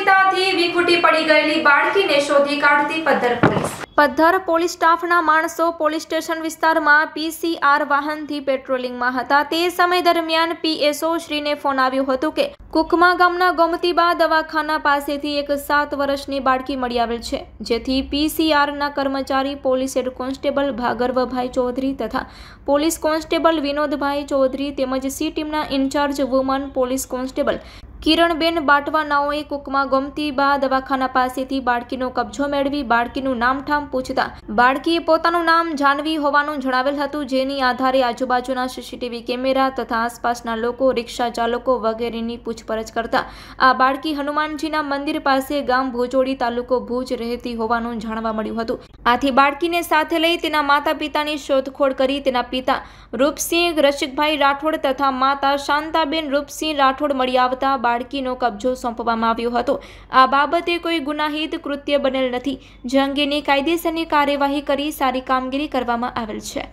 અનિયમિતતાથી વિખૂટી પડી ગયેલી બાળકીને શોધી કાઢતી પદ્ધર પોલીસ પદ્ધર પોલીસ સ્ટાફના માણસો પોલીસ સ્ટેશન વિસ્તારમાં પીસીઆર વાહનથી પેટ્રોલિંગમાં હતા તે સમય દરમિયાન પીએસઓ શ્રીને ફોન આવ્યો હતો કે કુકમા ગામના ગોમતીબા દવાખાના પાસેથી એક સાત વર્ષની બાળકી મળી આવેલ છે જેથી પીસીઆરના કર્મચારી પોલીસ હેડ કોન્સ્ટેબલ ભાગર્વભાઈ ચૌધરી તથા પોલીસ કોન્સ્ટેબલ વિનોદભાઈ ચૌધરી તેમજ સી ટીમના incharge woman police constable Kiranben બાટવાનાઓએ કુકમાં ગમતી બા દવાખાના પાસેથી બાળકીનો કબજો મેળવી બાળકીનું નામઠામ પૂછતા બાળકીએ પોતાનું નામ જાનવી હોવાનું જણાવેલ હતું જેની આધારે આજુબાજુના સીસીટીવી કેમેરા તથા આસપાસના લોકો રિક્ષા ચાલકો વગેરેની પૂછપરછ કરતા આ બાળકી હનુમાનજીના મંદિર પાસે ગામ ભોજોડી તાલુકો ભુજ રહેતી હોવાનું જાણવા મળ્યું હતું આથી બાળકીને સાથે લઈ તેના માતા પિતાની શોધખોળ કરી તેના પિતા રૂપસિંહ રસિકભાઈ રાઠોડ તથા માતા શાંતાબેન રૂપસિંહ રાઠોડ મળી આવતા બાળકીનો કબજો સોંપવામાં આવ્યો હતો આ બાબતે કોઈ ગુનાહિત કૃત્ય બનેલ નથી જે અંગેની કાયદેસરની કાર્યવાહી કરી સારી કામગીરી કરવામાં આવેલ છે